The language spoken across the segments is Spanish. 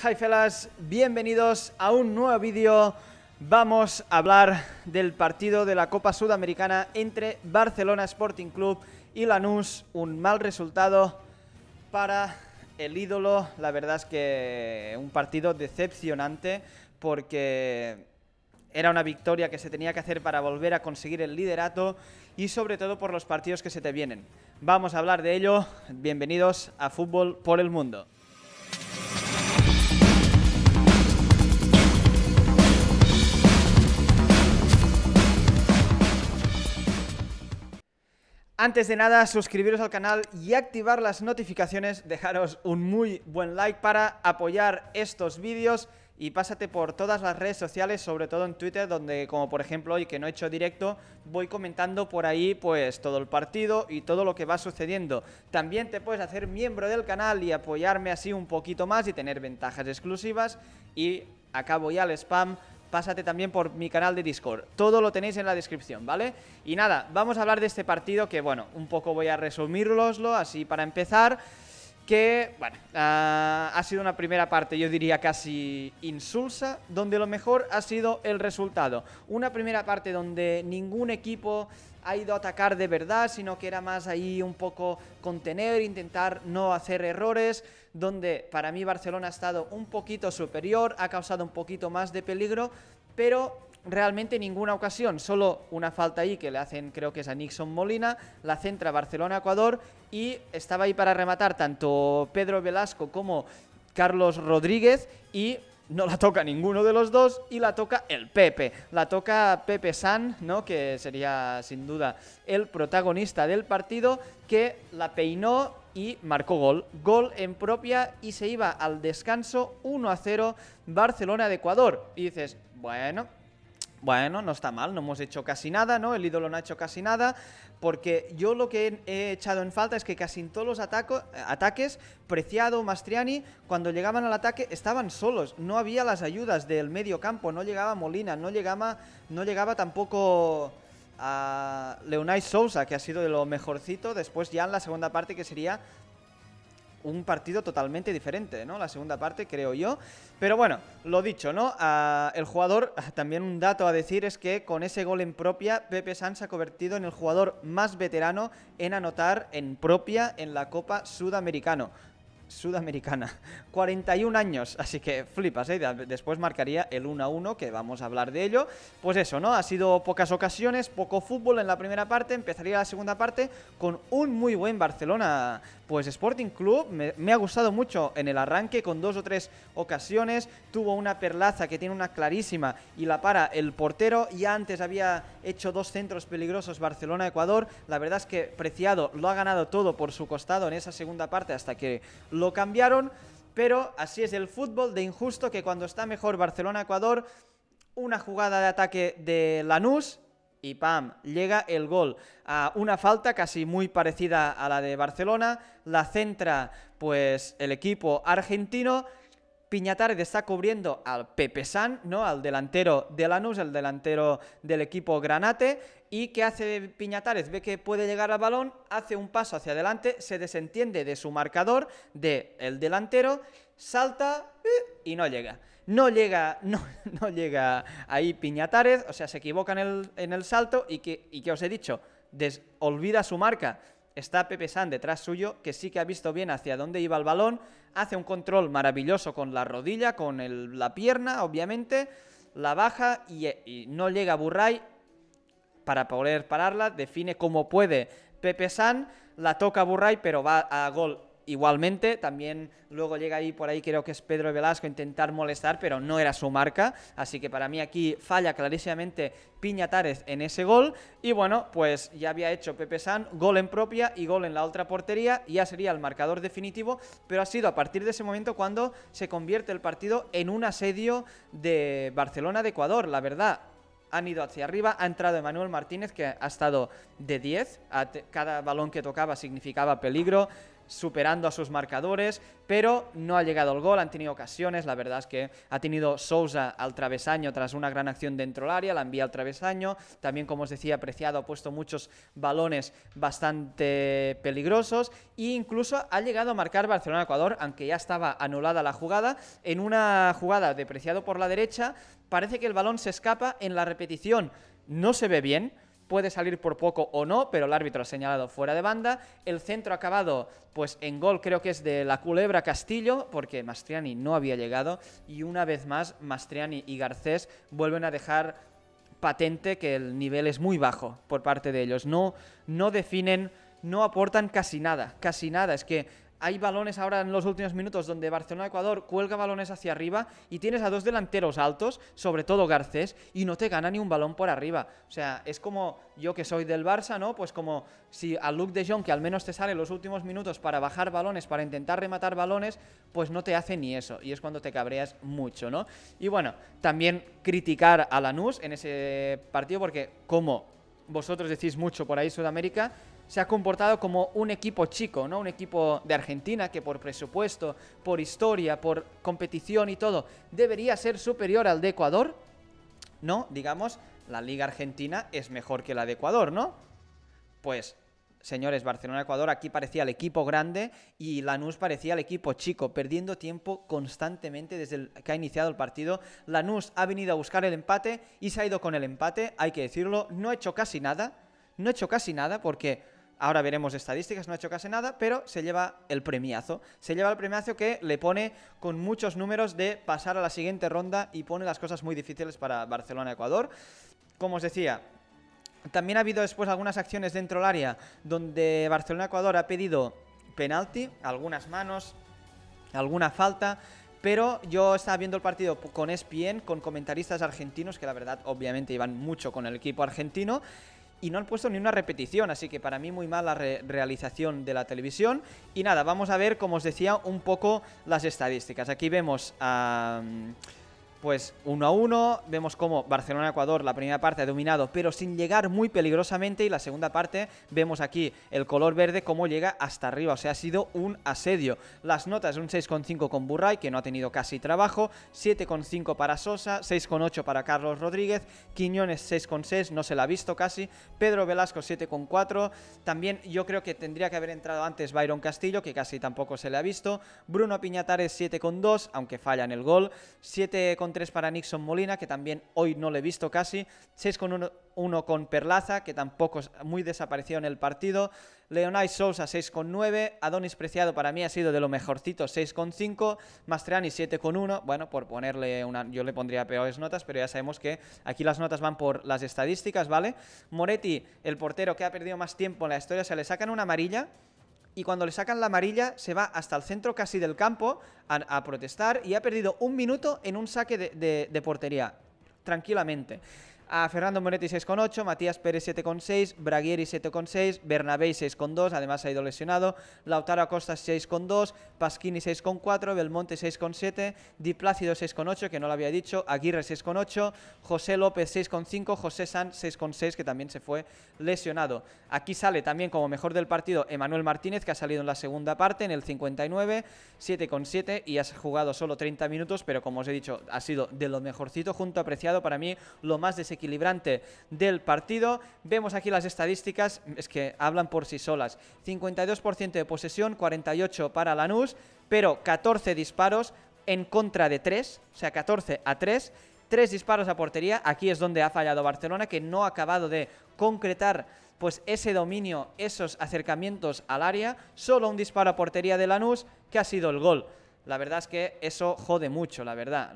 Hi bienvenidos a un nuevo vídeo. Vamos a hablar del partido de la Copa Sudamericana entre Barcelona Sporting Club y Lanús. Un mal resultado para el ídolo. La verdad es que un partido decepcionante porque era una victoria que se tenía que hacer para volver a conseguir el liderato y sobre todo por los partidos que se te vienen. Vamos a hablar de ello. Bienvenidos a Fútbol por el Mundo. Antes de nada, suscribiros al canal y activar las notificaciones, dejaros un muy buen like para apoyar estos vídeos y pásate por todas las redes sociales, sobre todo en Twitter, donde como por ejemplo hoy que no he hecho directo, voy comentando por ahí pues todo el partido y todo lo que va sucediendo. También te puedes hacer miembro del canal y apoyarme así un poquito más y tener ventajas exclusivas y acabo ya el spam pásate también por mi canal de Discord. Todo lo tenéis en la descripción, ¿vale? Y nada, vamos a hablar de este partido que, bueno, un poco voy a resumirloslo, así para empezar que, bueno, ah, ha sido una primera parte, yo diría casi insulsa, donde lo mejor ha sido el resultado. Una primera parte donde ningún equipo ha ido a atacar de verdad, sino que era más ahí un poco contener, intentar no hacer errores donde para mí Barcelona ha estado un poquito superior, ha causado un poquito más de peligro, pero realmente ninguna ocasión, solo una falta ahí que le hacen creo que es a Nixon Molina, la centra Barcelona-Ecuador y estaba ahí para rematar tanto Pedro Velasco como Carlos Rodríguez y no la toca ninguno de los dos y la toca el Pepe. La toca Pepe San, ¿no? que sería sin duda el protagonista del partido, que la peinó y marcó gol. Gol en propia y se iba al descanso 1 a 0 Barcelona de Ecuador. Y dices, bueno, bueno, no está mal, no hemos hecho casi nada, ¿no? El ídolo no ha hecho casi nada, porque yo lo que he echado en falta es que casi en todos los ataques, Preciado, Mastriani, cuando llegaban al ataque estaban solos, no había las ayudas del medio campo, no llegaba Molina, no llegaba, no llegaba tampoco a Leonay Sousa, que ha sido de lo mejorcito, después ya en la segunda parte que sería un partido totalmente diferente, ¿no? La segunda parte, creo yo. Pero bueno, lo dicho, ¿no? el jugador, también un dato a decir es que con ese gol en propia, Pepe Sanz se ha convertido en el jugador más veterano en anotar en propia en la Copa Sudamericano sudamericana. 41 años, así que flipas, ¿eh? Después marcaría el 1-1, que vamos a hablar de ello. Pues eso, ¿no? Ha sido pocas ocasiones, poco fútbol en la primera parte, empezaría la segunda parte con un muy buen Barcelona. Pues Sporting Club me, ha gustado mucho en el arranque, con dos o tres ocasiones, tuvo una perlaza que tiene una clarísima y la para el portero, y antes había hecho dos centros peligrosos Barcelona-Ecuador, la verdad es que Preciado lo ha ganado todo por su costado en esa segunda parte hasta que lo cambiaron, pero así es el fútbol de injusto que cuando está mejor Barcelona-Ecuador, una jugada de ataque de Lanús y pam, llega el gol. A una falta casi muy parecida a la de Barcelona, la centra pues el equipo argentino. Piñatares está cubriendo al Pepe San, ¿no? Al delantero de Lanús, el delantero del equipo Granate ¿Y qué hace Piñatares? Ve que puede llegar al balón, hace un paso hacia adelante, se desentiende de su marcador, del el delantero, salta y no llega. No llega, no, no llega ahí Piñatares, o sea, se equivoca en el, en el salto y que, que os he dicho, olvida su marca. Está Pepe San detrás suyo, que sí que ha visto bien hacia dónde iba el balón, hace un control maravilloso con la rodilla, con el, la pierna, obviamente, la baja y, y no llega Burray para poder pararla, define cómo puede Pepe San, la toca Burray, pero va a gol igualmente. También luego llega ahí por ahí, creo que es Pedro Velasco, intentar molestar, pero no era su marca. Así que para mí aquí falla clarísimamente Piñatares en ese gol. Y bueno, pues ya había hecho Pepe San gol en propia y gol en la otra portería. ya sería el marcador definitivo. Pero ha sido a partir de ese momento cuando se convierte el partido en un asedio de Barcelona de Ecuador. La verdad, han ido hacia arriba, ha entrado Emanuel Martínez, que ha estado de 10, cada balón que tocaba significaba peligro superando a sus marcadores, pero no ha llegado el gol, han tenido ocasiones, la verdad es que ha tenido Sousa al travesaño tras una gran acción dentro del área, la envía al travesaño, también como os decía, apreciado ha puesto muchos balones bastante peligrosos e incluso ha llegado a marcar Barcelona-Ecuador, aunque ya estaba anulada la jugada, en una jugada de Preciado por la derecha, parece que el balón se escapa en la repetición, no se ve bien, puede salir por poco o no, pero el árbitro ha señalado fuera de banda. El centro ha acabado pues, en gol, creo que es de la Culebra Castillo, porque Mastriani no había llegado. Y una vez más, Mastriani y Garcés vuelven a dejar patente que el nivel es muy bajo por parte de ellos. No, no definen, no aportan casi nada, casi nada. Es que hay balones ahora en los últimos minutos donde Barcelona-Ecuador cuelga balones hacia arriba y tienes a dos delanteros altos, sobre todo Garcés, y no te gana ni un balón por arriba. O sea, es como yo que soy del Barça, ¿no? Pues como si a Luke de Jong, que al menos te sale los últimos minutos para bajar balones, para intentar rematar balones, pues no te hace ni eso. Y es cuando te cabreas mucho, ¿no? Y bueno, también criticar a Lanús en ese partido porque como vosotros decís mucho por ahí Sudamérica, se ha comportado como un equipo chico, ¿no? Un equipo de Argentina que por presupuesto, por historia, por competición y todo, debería ser superior al de Ecuador. No, digamos, la Liga Argentina es mejor que la de Ecuador, ¿no? Pues señores, Barcelona-Ecuador aquí parecía el equipo grande y Lanús parecía el equipo chico, perdiendo tiempo constantemente desde el que ha iniciado el partido. Lanús ha venido a buscar el empate y se ha ido con el empate, hay que decirlo, no ha hecho casi nada, no ha hecho casi nada porque Ahora veremos estadísticas, no ha hecho casi nada, pero se lleva el premiazo. Se lleva el premiazo que le pone con muchos números de pasar a la siguiente ronda y pone las cosas muy difíciles para Barcelona-Ecuador. Como os decía, también ha habido después algunas acciones dentro del área donde Barcelona-Ecuador ha pedido penalti, algunas manos, alguna falta. Pero yo estaba viendo el partido con ESPN, con comentaristas argentinos, que la verdad obviamente iban mucho con el equipo argentino y no han puesto ni una repetición, así que para mí muy mala realización de la televisión. Y nada, vamos a ver, como os decía, un poco las estadísticas. Aquí vemos a pues 1 a 1, vemos como Barcelona-Ecuador la primera parte ha dominado, pero sin llegar muy peligrosamente y la segunda parte vemos aquí el color verde cómo llega hasta arriba, o sea, ha sido un asedio. Las notas un 6,5 con Burray, que no ha tenido casi trabajo, 7,5 para Sosa, 6,8 para Carlos Rodríguez, Quiñones 6,6, no se la ha visto casi, Pedro Velasco 7,4, también yo creo que tendría que haber entrado antes Byron Castillo, que casi tampoco se le ha visto, Bruno Piñatares 7,2, aunque falla en el gol, con 3 para Nixon Molina, que también hoy no le he visto casi. 6,1 con con Perlaza, que tampoco es muy desaparecido en el partido. Leonay Sousa 6-9, Adonis Preciado para mí ha sido de lo mejorcito 6,5. Mastriani 7,1. Bueno, por ponerle una. Yo le pondría peores notas, pero ya sabemos que aquí las notas van por las estadísticas, ¿vale? Moretti, el portero que ha perdido más tiempo en la historia, se le sacan una amarilla y cuando le sacan la amarilla se va hasta el centro casi del campo a, protestar y ha perdido un minuto en un saque de portería, tranquilamente a Fernando Moretti 6,8, Matías Pérez 7,6, Braguieri 7,6, Bernabé 6,2, además ha ido lesionado, Lautaro Acosta 6,2, Pasquini 6,4, Belmonte 6,7, Di Plácido 6,8, que no lo había dicho, Aguirre 6,8, José López 6,5, José Sanz 6,6, que también se fue lesionado. Aquí sale también como mejor del partido Emanuel Martínez, que ha salido en la segunda parte, en el 59, 7,7 y ha jugado solo 30 minutos, pero como os he dicho, ha sido de lo mejorcito, junto apreciado para mí lo más desequilibrado equilibrante del partido. Vemos aquí las estadísticas, es que hablan por sí solas. 52% de posesión, 48 para Lanús, pero 14 disparos en contra de 3, o sea, 14 a 3 3 disparos a portería. Aquí es donde ha fallado Barcelona, que no ha acabado de concretar pues ese dominio, esos acercamientos al área. Solo un disparo a portería de Lanús, que ha sido el gol. La verdad es que eso jode mucho, la verdad.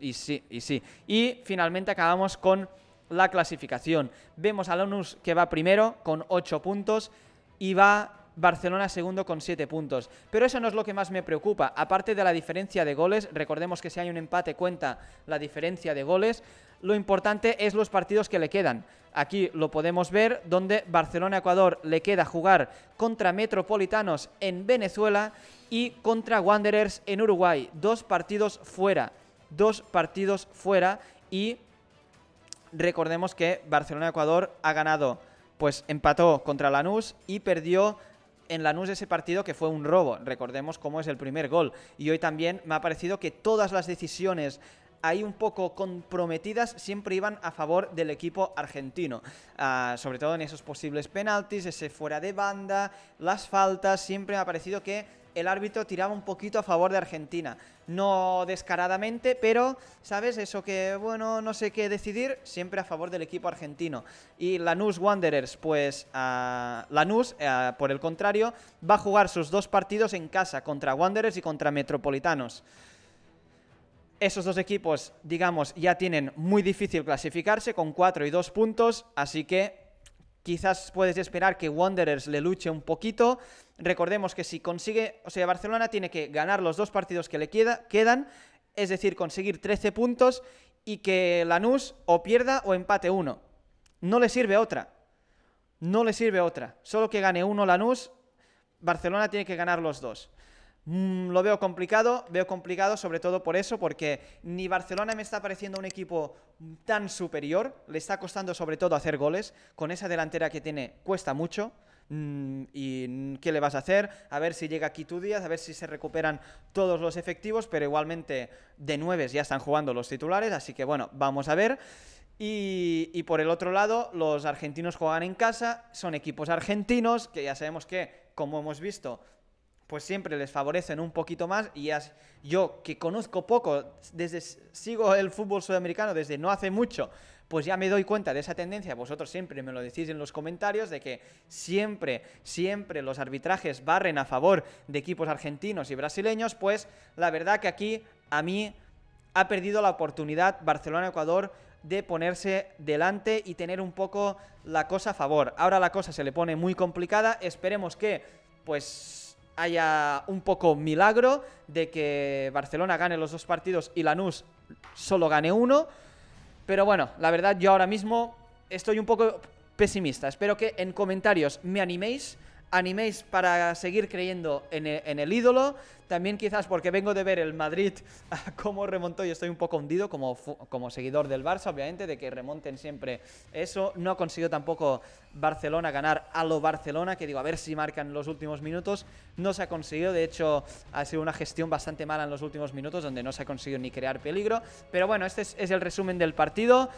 Y sí, y sí. Y finalmente acabamos con la clasificación. Vemos a onus que va primero con 8 puntos y va Barcelona segundo con 7 puntos. Pero eso no es lo que más me preocupa. Aparte de la diferencia de goles, recordemos que si hay un empate cuenta la diferencia de goles, lo importante es los partidos que le quedan. Aquí lo podemos ver donde Barcelona-Ecuador le queda jugar contra Metropolitanos en Venezuela y contra Wanderers en Uruguay. Dos partidos fuera dos partidos fuera y recordemos que Barcelona-Ecuador ha ganado, pues empató contra Lanús y perdió en Lanús ese partido que fue un robo. Recordemos cómo es el primer gol. Y hoy también me ha parecido que todas las decisiones ahí un poco comprometidas siempre iban a favor del equipo argentino. Ah, sobre todo en esos posibles penaltis, ese fuera de banda, las faltas, siempre me ha parecido que el árbitro tiraba un poquito a favor de Argentina. No descaradamente, pero, ¿sabes? Eso que, bueno, no sé qué decidir, siempre a favor del equipo argentino. Y Lanús Wanderers, pues ah, Lanús, ah, por el contrario, va a jugar sus dos partidos en casa, contra Wanderers y contra Metropolitanos. Esos dos equipos, digamos, ya tienen muy difícil clasificarse con 4 y 2 puntos, así que quizás puedes esperar que Wanderers le luche un poquito. Recordemos que si consigue, o sea, Barcelona tiene que ganar los dos partidos que le quedan, es decir, conseguir 13 puntos y que Lanús o pierda o empate uno. No le sirve otra. No le sirve otra. Solo que gane uno Lanús, Barcelona tiene que ganar los dos. Mm, lo veo complicado, veo complicado sobre todo por eso, porque ni Barcelona me está pareciendo un equipo tan superior, le está costando sobre todo hacer goles, con esa delantera que tiene cuesta mucho. Mm, ¿Y qué le vas a hacer? A ver si llega aquí tu Díaz, a ver si se recuperan todos los efectivos, pero igualmente de nueves ya están jugando los titulares, así que bueno, vamos a ver. Y, y, por el otro lado, los argentinos juegan en casa, son equipos argentinos, que ya sabemos que, como hemos visto, pues siempre les favorecen un poquito más y yo que conozco poco, desde sigo el fútbol sudamericano desde no hace mucho, pues ya me doy cuenta de esa tendencia, vosotros siempre me lo decís en los comentarios, de que siempre, siempre los arbitrajes barren a favor de equipos argentinos y brasileños, pues la verdad que aquí a mí ha perdido la oportunidad Barcelona-Ecuador de ponerse delante y tener un poco la cosa a favor. Ahora la cosa se le pone muy complicada, esperemos que pues haya un poco milagro de que Barcelona gane los dos partidos y Lanús solo gane uno. Pero bueno, la verdad yo ahora mismo estoy un poco pesimista. Espero que en comentarios me animéis animéis para seguir creyendo en el, ídolo. También quizás porque vengo de ver el Madrid cómo remontó y estoy un poco hundido como, como seguidor del Barça, obviamente, de que remonten siempre eso. No ha consiguió tampoco Barcelona ganar a lo Barcelona, que digo, a ver si marcan los últimos minutos. No se ha conseguido, de hecho ha sido una gestión bastante mala en los últimos minutos, donde no se ha conseguido ni crear peligro. Pero bueno, este es el resumen del partido.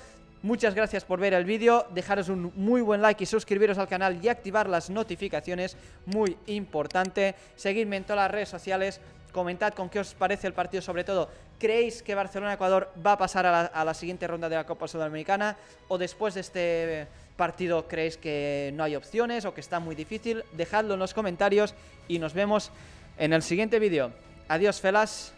Muchas gracias por ver el vídeo, dejaros un muy buen like y suscribiros al canal y activar las notificaciones, muy importante. Seguidme en todas las redes sociales, comentad con qué os parece el partido, sobre todo, ¿creéis que Barcelona-Ecuador va a pasar a la, a la, siguiente ronda de la Copa Sudamericana? ¿O después de este partido creéis que no hay opciones o que está muy difícil? Dejadlo en los comentarios y nos vemos en el siguiente vídeo. Adiós, Felas.